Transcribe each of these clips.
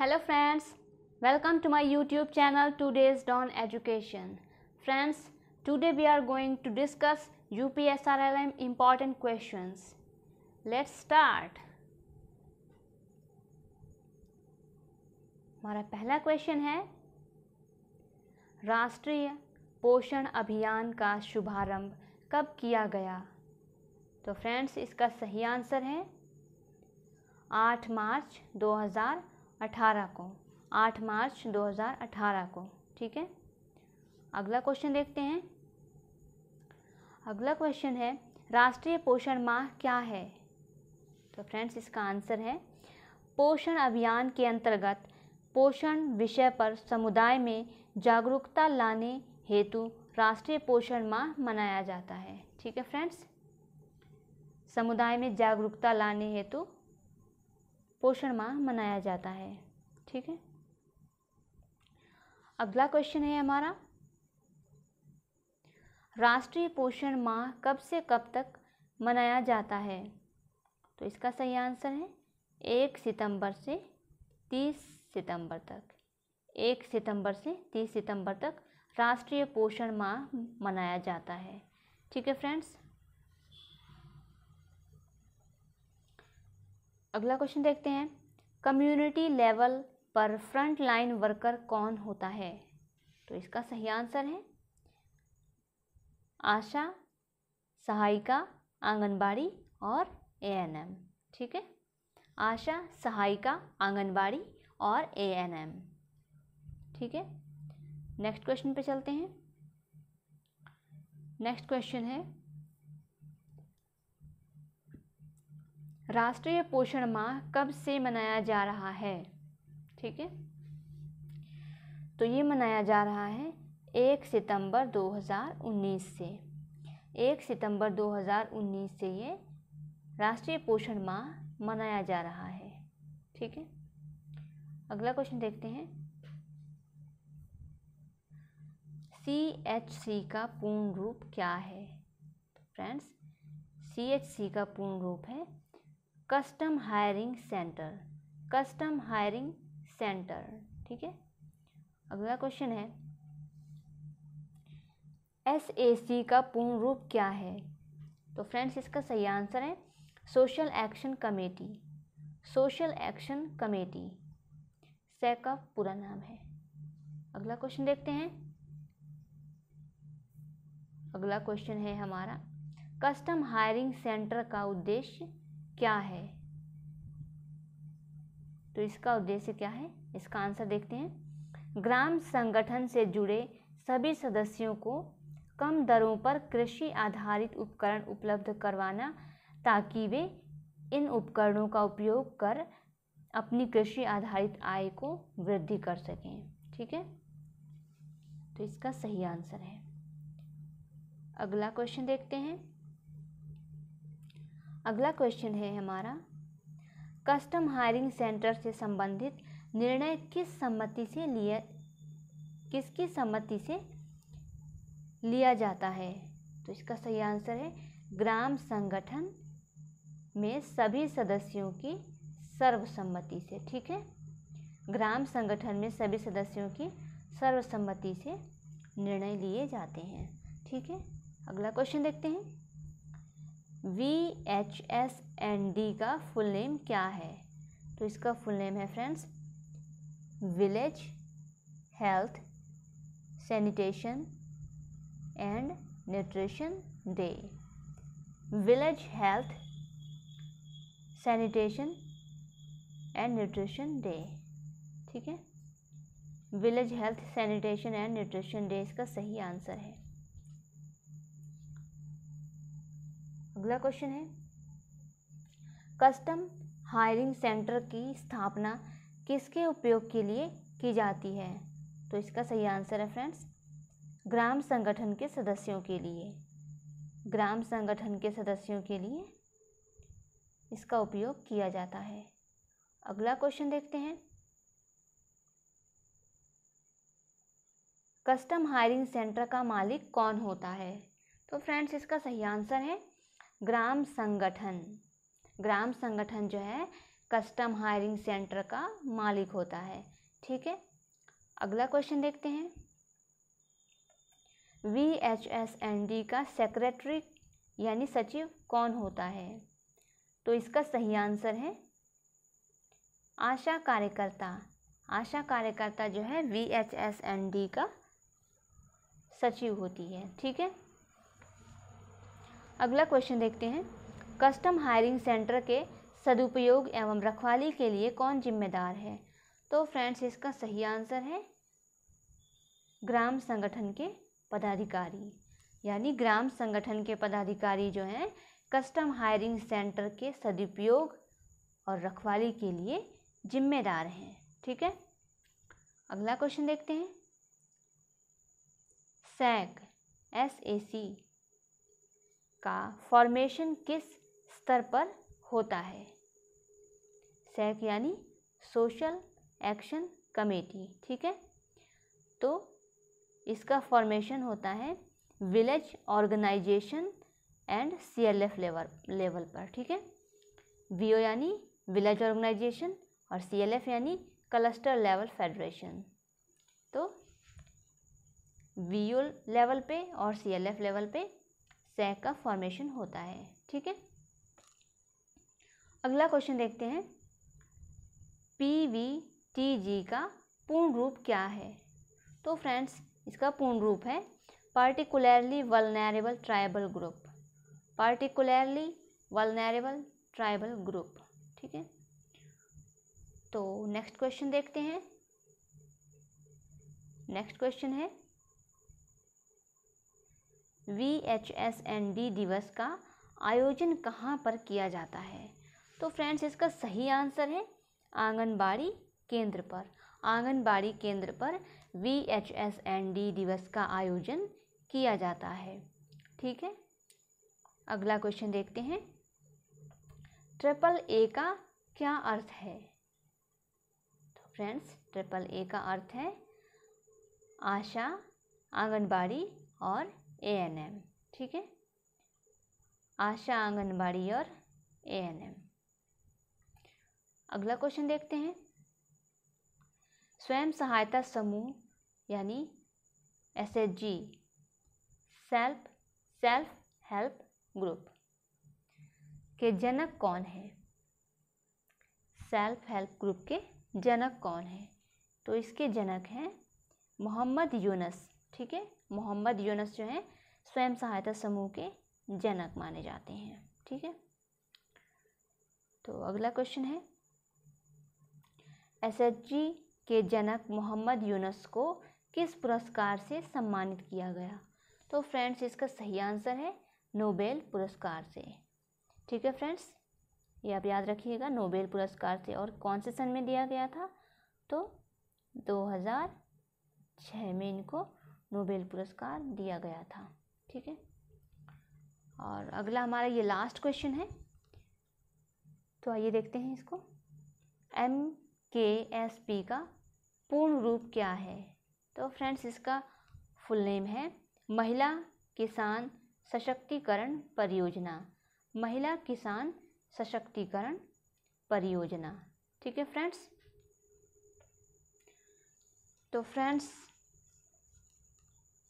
hello friends welcome to my YouTube channel today's dawn education friends today we are going to discuss U P S R L M important question let's start हमारा पहला question है राष्ट्रीय पोषण अभियान का शुभारंभ कब किया गया तो फ्रेंड्स इसका सही आंसर है आठ मार्च दो अठारह को आठ मार्च 2018 को ठीक है अगला क्वेश्चन देखते हैं अगला क्वेश्चन है राष्ट्रीय पोषण माह क्या है तो फ्रेंड्स इसका आंसर है पोषण अभियान के अंतर्गत पोषण विषय पर समुदाय में जागरूकता लाने हेतु राष्ट्रीय पोषण माह मनाया जाता है ठीक है फ्रेंड्स समुदाय में जागरूकता लाने हेतु पोषण माह मनाया जाता है ठीक है अगला क्वेश्चन है हमारा राष्ट्रीय पोषण माह कब से कब तक मनाया जाता है तो इसका सही आंसर है एक सितंबर से तीस सितंबर तक एक सितंबर से तीस सितंबर तक राष्ट्रीय पोषण माह मनाया जाता है ठीक है फ्रेंड्स अगला क्वेश्चन देखते हैं कम्युनिटी लेवल पर फ्रंट लाइन वर्कर कौन होता है तो इसका सही आंसर है आशा सहायिका आंगनबाड़ी और एएनएम ठीक है आशा सहायिका आंगनबाड़ी और एएनएम ठीक है नेक्स्ट क्वेश्चन पे चलते हैं नेक्स्ट क्वेश्चन है राष्ट्रीय पोषण माह कब से मनाया जा रहा है ठीक है तो ये मनाया जा रहा है एक सितंबर 2019 से एक सितंबर 2019 से ये राष्ट्रीय पोषण माह मनाया जा रहा है ठीक है अगला क्वेश्चन देखते हैं सी एच सी का पूर्ण रूप क्या है फ्रेंड्स सी एच सी का पूर्ण रूप है custom hiring centre custom hiring centre ठीक है अगला क्वेश्चन है एस ए सी का पूर्ण रूप क्या है तो फ्रेंड्स इसका सही आंसर है social action committee social action committee सै का पूरा नाम है अगला क्वेश्चन देखते हैं अगला क्वेश्चन है हमारा कस्टम हायरिंग सेंटर का उद्देश्य क्या है तो इसका उद्देश्य क्या है इसका आंसर देखते हैं ग्राम संगठन से जुड़े सभी सदस्यों को कम दरों पर कृषि आधारित उपकरण उपलब्ध करवाना ताकि वे इन उपकरणों का उपयोग कर अपनी कृषि आधारित आय को वृद्धि कर सकें ठीक है तो इसका सही आंसर है अगला क्वेश्चन देखते हैं अगला क्वेश्चन है हमारा कस्टम हायरिंग सेंटर से संबंधित निर्णय किस सम्मति से लिया किसकी सम्मति से लिया जाता है तो इसका सही आंसर है ग्राम संगठन में सभी सदस्यों की सर्वसम्मति से ठीक है ग्राम संगठन में सभी सदस्यों की सर्वसम्मति से निर्णय लिए जाते हैं ठीक है अगला क्वेश्चन देखते हैं V H S N D का फुल नेम क्या है तो इसका फुल नेम है friends village health sanitation and nutrition day village health sanitation and nutrition day ठीक है village health sanitation and nutrition day इसका सही आंसर है अगला क्वेश्चन है कस्टम हायरिंग सेंटर की स्थापना किसके उपयोग के लिए की जाती है तो इसका सही आंसर है फ्रेंड्स ग्राम संगठन के सदस्यों के लिए ग्राम संगठन के सदस्यों के लिए इसका उपयोग किया जाता है अगला क्वेश्चन देखते हैं कस्टम हायरिंग सेंटर का मालिक कौन होता है तो फ्रेंड्स इसका सही आंसर है ग्राम संगठन ग्राम संगठन जो है कस्टम हायरिंग सेंटर का मालिक होता है ठीक है अगला क्वेश्चन देखते हैं V H S N D का सेक्रेटरी यानी सचिव कौन होता है तो इसका सही आंसर है आशा कार्यकर्ता आशा कार्यकर्ता जो है V H S N D का सचिव होती है ठीक है अगला क्वेश्चन देखते हैं कस्टम हायरिंग सेंटर के सदुपयोग एवं रखवाली के लिए कौन जिम्मेदार है तो फ्रेंड्स इसका सही आंसर है ग्राम संगठन के पदाधिकारी यानी ग्राम संगठन के पदाधिकारी जो हैं कस्टम हायरिंग सेंटर के सदुपयोग और रखवाली के लिए जिम्मेदार हैं ठीक है अगला क्वेश्चन देखते हैं सैक एस ए सी का फॉर्मेशन किस स्तर पर होता है सैक यानी सोशल एक्शन कमेटी ठीक है तो इसका फॉर्मेशन होता है village organisation and CLF level level पर ठीक है वीओ यानी विलेज ऑर्गेनाइजेशन और सीएलएफ यानी क्लस्टर लेवल फेडरेशन तो वीओ लेवल पे और सीएलएफ लेवल पे सैक का फॉर्मेशन होता है ठीक है अगला क्वेश्चन देखते हैं पी वी टी जी का पूर्ण रूप क्या है तो फ्रेंड्स इसका पूर्ण रूप है particularly vulnerable tribal group particularly vulnerable tribal group ठीक है तो नेक्स्ट क्वेश्चन देखते हैं नेक्स्ट क्वेश्चन है V H S N D दिवस का आयोजन कहाँ पर किया जाता है तो फ्रेंड्स इसका सही आंसर है आंगनबाड़ी केंद्र पर आंगनबाड़ी केंद्र पर V H S N D दिवस का आयोजन किया जाता है ठीक है अगला क्वेश्चन देखते हैं ट्रिपल ए का क्या अर्थ है तो फ्रेंड्स ट्रिपल ए का अर्थ है आशा आंगनबाड़ी और ए एन एम ठीक है आशा आंगनबाड़ी और ए एन एम अगला क्वेश्चन देखते हैं स्वयं सहायता समूह यानी S H G self self help group के जनक कौन है सेल्फ हेल्प ग्रुप के जनक कौन है तो इसके जनक हैं मोहम्मद यूनस ठीक है मोहम्मद यूनस जो हैं स्वयं सहायता समूह के जनक माने जाते हैं ठीक है तो अगला क्वेश्चन है एस के जनक मोहम्मद यूनस को किस पुरस्कार से सम्मानित किया गया तो फ्रेंड्स इसका सही आंसर है नोबेल पुरस्कार से ठीक है फ्रेंड्स ये आप याद रखिएगा नोबेल पुरस्कार से और कौन से सन में दिया गया था तो 2006 में इनको नोबेल पुरस्कार दिया गया था ठीक है और अगला हमारा ये लास्ट क्वेश्चन है तो आइए देखते हैं इसको एम के एस पी का पूर्ण रूप क्या है तो फ्रेंड्स इसका फुल नेम है महिला किसान सशक्तिकरण परियोजना महिला किसान सशक्तिकरण परियोजना ठीक है फ्रेंड्स तो फ्रेंड्स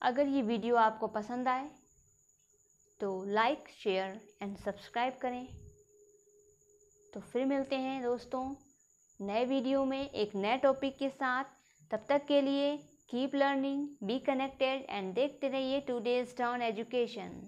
अगर ये वीडियो आपको पसंद आए तो लाइक शेयर एंड सब्सक्राइब करें तो फिर मिलते हैं दोस्तों नए वीडियो में एक नए टॉपिक के साथ तब तक के लिए keep learning be connected and देखते रहिए टू डेज डाउन एजुकेशन